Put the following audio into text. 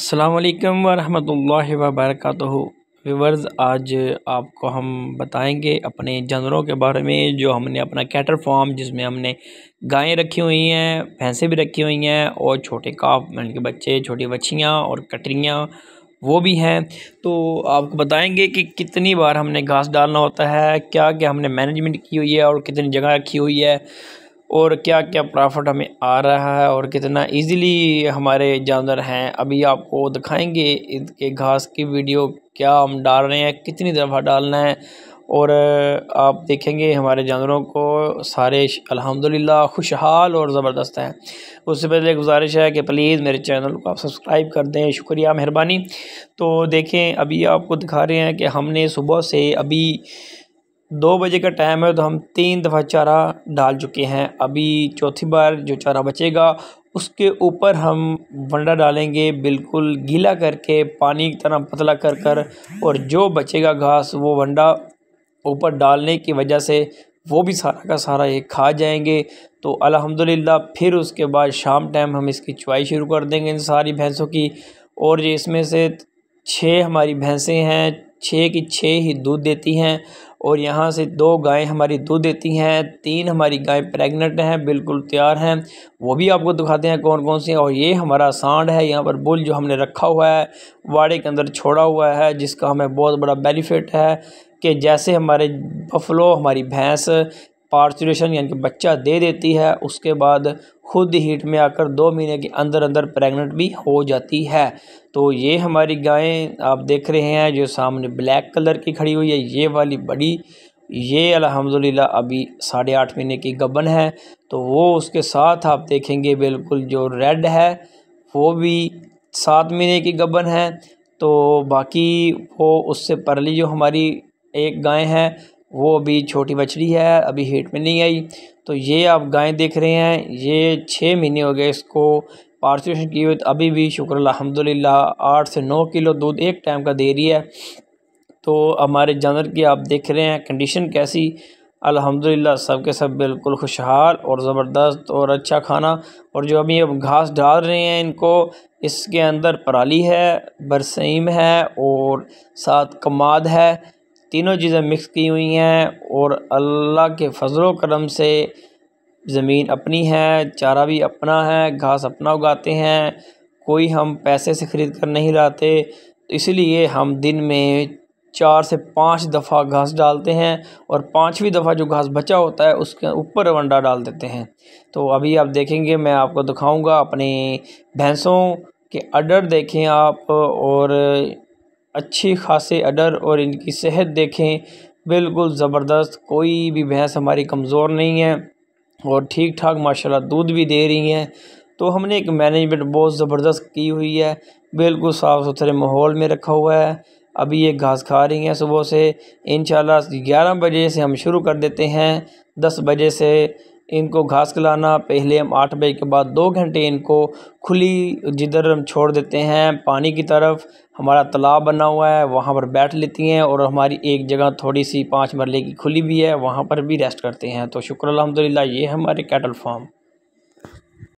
अल्लाम वरहल वबरक व्यूवर्स आज आपको हम बताएंगे अपने जानवरों के बारे में जो हमने अपना कैटर फार्म जिसमें हमने गायें रखी हुई हैं भैंसें भी रखी हुई हैं और छोटे काफ यानी कि बच्चे छोटी बच्चियाँ और कटरियाँ वो भी हैं तो आपको बताएंगे कि कितनी बार हमने घास डालना होता है क्या क्या हमने मैनेजमेंट की हुई है और कितनी जगह रखी हुई है और क्या क्या प्रॉफिट हमें आ रहा है और कितना इजीली हमारे जानवर हैं अभी आपको दिखाएंगे इनके घास की वीडियो क्या हम डाल रहे हैं कितनी दफ़ा डालना है और आप देखेंगे हमारे जानवरों को सारे अल्हम्दुलिल्लाह खुशहाल और ज़बरदस्त हैं उससे पहले गुजारिश है कि प्लीज़ मेरे चैनल को आप सब्सक्राइब कर दें शुक्रिया मेहरबानी तो देखें अभी आपको दिखा रहे हैं कि हमने सुबह से अभी दो बजे का टाइम है तो हम तीन दफ़ा चारा डाल चुके हैं अभी चौथी बार जो चारा बचेगा उसके ऊपर हम वंडा डालेंगे बिल्कुल गीला करके पानी की तरह पतला कर कर और जो बचेगा घास वो वंडा ऊपर डालने की वजह से वो भी सारा का सारा ये खा जाएंगे तो अल्हम्दुलिल्लाह फिर उसके बाद शाम टाइम हम इसकी चुवाई शुरू कर देंगे इन सारी भैंसों की और ये इसमें से छः हमारी भैंसें हैं छः की छः ही दूध देती हैं और यहाँ से दो गाय हमारी दूध देती हैं तीन हमारी गाय प्रेग्नेंट हैं बिल्कुल तैयार हैं वो भी आपको दिखाते हैं कौन कौन से और ये हमारा सांड है यहाँ पर बुल जो हमने रखा हुआ है वाड़े के अंदर छोड़ा हुआ है जिसका हमें बहुत बड़ा बेनिफिट है कि जैसे हमारे बफलो हमारी भैंस पार्चुरेशन यानी कि बच्चा दे देती है उसके बाद खुद हीट में आकर दो महीने के अंदर अंदर प्रेग्नेंट भी हो जाती है तो ये हमारी गायें आप देख रहे हैं जो सामने ब्लैक कलर की खड़ी हुई है ये वाली बड़ी ये अल्हम्दुलिल्लाह अभी साढ़े आठ महीने की गबन है तो वो उसके साथ आप देखेंगे बिल्कुल जो रेड है वो भी सात महीने की गबन है तो बाकी वो उससे परली जो हमारी एक गाय है वो अभी छोटी बछड़ी है अभी हीट में नहीं आई तो ये आप गाय देख रहे हैं ये छः महीने हो गए इसको पार्सुएशन की हुई तो अभी भी शुक्र अलहमदिल्ला आठ से नौ किलो दूध एक टाइम का दे रही है तो हमारे जानवर की आप देख रहे हैं कंडीशन कैसी अलहमदिल्ला सब के सब बिल्कुल खुशहाल और ज़बरदस्त और अच्छा खाना और जो अभी अब घास डाल रहे हैं इनको इसके अंदर पराली है बरसीम है और साथ कमाद है तीनों चीज़ें मिक्स की हुई हैं और अल्लाह के फजल करम से ज़मीन अपनी है चारा भी अपना है घास अपना उगाते हैं कोई हम पैसे से ख़रीद कर नहीं लाते तो इसलिए हम दिन में चार से पाँच दफ़ा घास डालते हैं और पाँचवीं दफ़ा जो घास बचा होता है उसके ऊपर अंडा डाल देते हैं तो अभी आप देखेंगे मैं आपको दिखाऊंगा अपने भैंसों के अडर देखें आप और अच्छी खासे अडर और इनकी सेहत देखें बिल्कुल ज़बरदस्त कोई भी भैंस हमारी कमज़ोर नहीं है और ठीक ठाक माशाल्लाह दूध भी दे रही हैं तो हमने एक मैनेजमेंट बहुत ज़बरदस्त की हुई है बिल्कुल साफ़ सुथरे माहौल में रखा हुआ है अभी ये घास खा रही हैं सुबह से इन ग्यारह बजे से हम शुरू कर देते हैं दस बजे से इनको घास खिलाना पहले हम आठ बजे के बाद दो घंटे इनको खुली जिधर हम छोड़ देते हैं पानी की तरफ हमारा तालाब बना हुआ है वहाँ पर बैठ लेती हैं और हमारी एक जगह थोड़ी सी पाँच मरले की खुली भी है वहाँ पर भी रेस्ट करते हैं तो शुक्र अलहमदिल्ला ये हमारे कैटल फार्म